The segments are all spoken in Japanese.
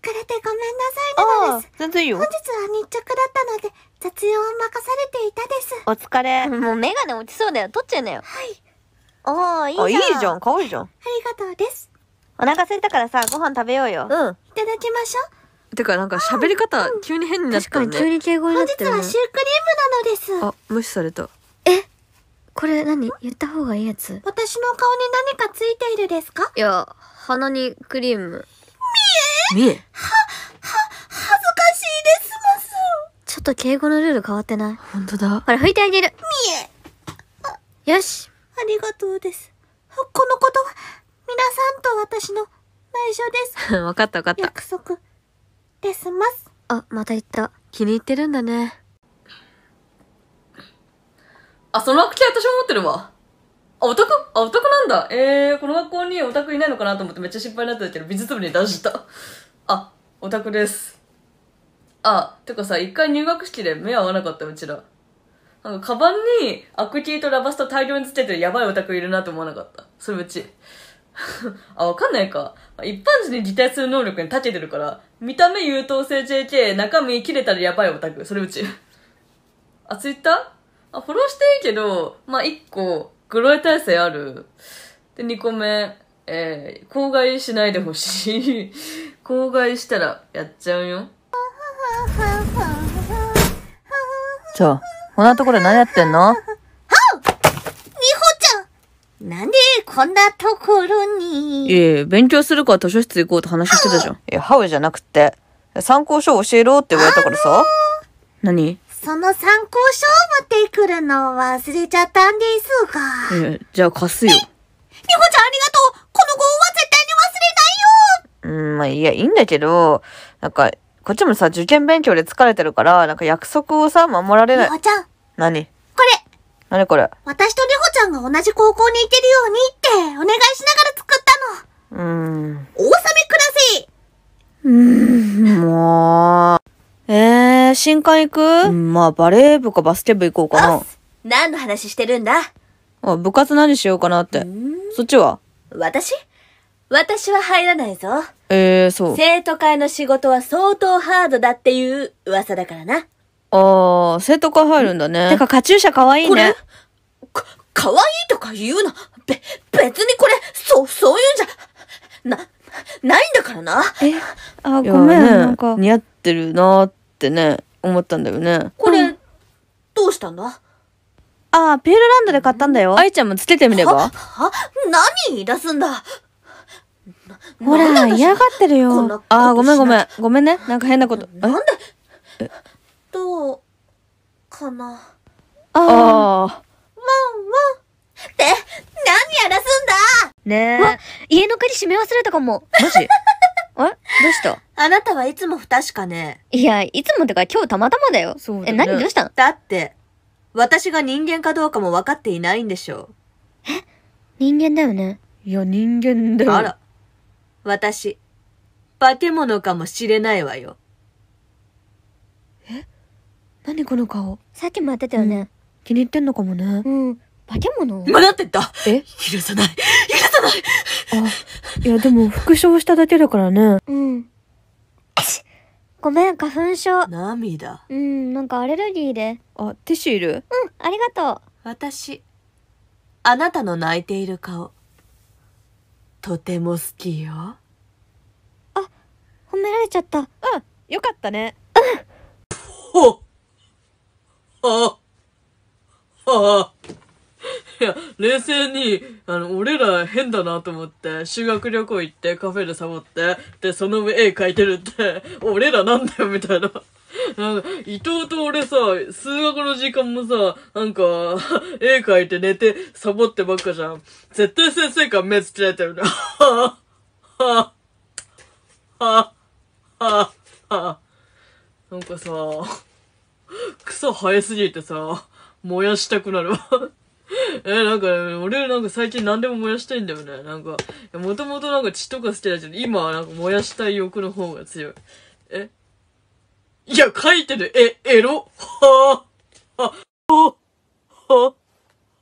遅れてごめんなさいなのです。全然いいよ。本日は日直だったので、雑用を任されていたです。お疲れ。もうメガネ落ちそうだよ。取っちゃいなよ。はい。おー、いいじゃん。あ、いいじゃん。可愛いじゃん。ありがとうです。お腹空いたからさ、ご飯食べようよ。うん。いただきましょう。てか、なんか喋り方、急に変になっ確かに急に敬語にな本っ日てるはシュークリームなのです。あ、無視された。えこれ何言った方がいいやつ私の顔に何かついているですかいや鼻にクリームええは、は、恥ずかしいですますちょっと敬語のルール変わってないほんとだ。ほら、拭いてあげる。みえ。よし。ありがとうです。このことは、皆さんと私の内緒です。わかったわかった。約束、ですます。あ、また言った。気に入ってるんだね。あ、そのアクテ私も持ってるわ。あ、オタクあ、オタクなんだ。えー、この学校にオタクいないのかなと思ってめっちゃ心配になったけど、美術部に出した。あ、オタクです。あ、てかさ、一回入学式で目合わなかった、うちら。なんか、カバンにアクティとラバスタ大量につけてるやばいオタクいるなと思わなかった。それうち。あ、わかんないか。一般人に擬態する能力に立ててるから、見た目優等生 JK、中身切れたらやばいオタク。それうち。あ、ツイッターあ、フォローしていいけど、まあ、一個、グロエ体制ある。で、2個目、えー、口外しないでほしい。口外したらやっちゃうよ。ちょ、こんなところで何やってんのはっみほちゃんなんでこんなところにいえ、勉強するか図書室行こうと話してたじゃん。いや、ハウじゃなくて、参考書教えろって言われたからさ。何その参考書を持ってくるのを忘れちゃったんですが。え、じゃあ貸すよ。ニホちゃんありがとうこの号は絶対に忘れないようん、まあいや、いいんだけど、なんか、こっちもさ、受験勉強で疲れてるから、なんか約束をさ、守られない。ニホちゃん。何これ。何これ私とリホちゃんが同じ高校に行けるようにってお願いしながら作ったの。うーん。お納めくだせうーん、もう。新刊行く、うん、まあ、バレー部かバスケ部行こうかな。何の話してるんだあ、部活何しようかなって。そっちは私私は入らないぞ。ええー、そう。生徒会の仕事は相当ハードだっていう噂だからな。ああ、生徒会入るんだね。てか、カチューシャかわいいね。か、かわいいとか言うな。べ、別にこれ、そう、そういうんじゃ、な、ないんだからな。え、あ、ごめん、ね、なんか。似合ってるなーって。ってね、思ったんだよね。これ、うん、どうしたんだああ、ペールランドで買ったんだよ。愛ちゃんもつけてみればは何言い出すんだほら、嫌がってるよ。ああ、ごめんごめん。ごめんね。なんか変なこと。なんでどう、かな。ああ。ワンワン。って、何やらすんだねえ。家の鍵閉め忘れたかも。マジえどうしたあなたはいつも不確かね。いや、いつもってか今日たまたまだよ。そうだねえ、何どうしたのだって、私が人間かどうかも分かっていないんでしょえ人間だよね。いや、人間だよ。あら。私、化け物かもしれないわよ。え何この顔。さっきもやってたよね。気に入ってんのかもね。うん。化け物、化だってた許さない許さないあ、いや、でも、復唱しただけだからね。うん。ごめん、花粉症。涙。うん、なんかアレルギーで。あ、ティッシュいるうん、ありがとう。私、あなたの泣いている顔、とても好きよ。あ、褒められちゃった。うん、よかったね。うん。ほっ。あ、あ、いや、冷静に、あの、俺ら変だなと思って、修学旅行行ってカフェでサボって、で、その上絵描いてるって、俺らなんだよ、みたいな。なんか、伊藤と俺さ、数学の時間もさ、なんか、絵描いて寝て、サボってばっかじゃん。絶対先生から目つけられてよな。ははぁ、はぁ、はぁ、はぁ。なんかさ、草生えすぎてさ、燃やしたくなるわえ、なんか、俺なんか最近何でも燃やしたいんだよね。なんか、もともとなんか血とか好きだけど、今はなんか燃やしたい欲の方が強い。えいや、書いてる。え、エロはぁ、はぁ、はぁ、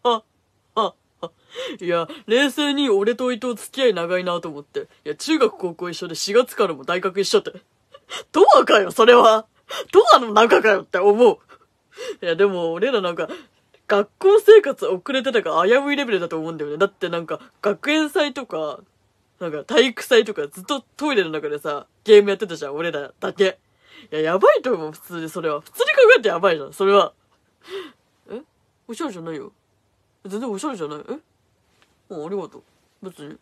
はぁ、はぁ。いや、冷静に俺と伊藤付き合い長いなと思って。いや、中学高校一緒で4月からも大学一緒って。ドアかよ、それは。ドアの中かよって思う。いや、でも、俺らなんか、学校生活遅れてたか危ういレベルだと思うんだよね。だってなんか、学園祭とか、なんか体育祭とかずっとトイレの中でさ、ゲームやってたじゃん、俺らだけ。いや、やばいと思う、普通にそれは。普通に考えてやばいじゃん、それは。えおしゃれじゃないよ。全然おしゃれじゃないえあ、ありがとう。別に。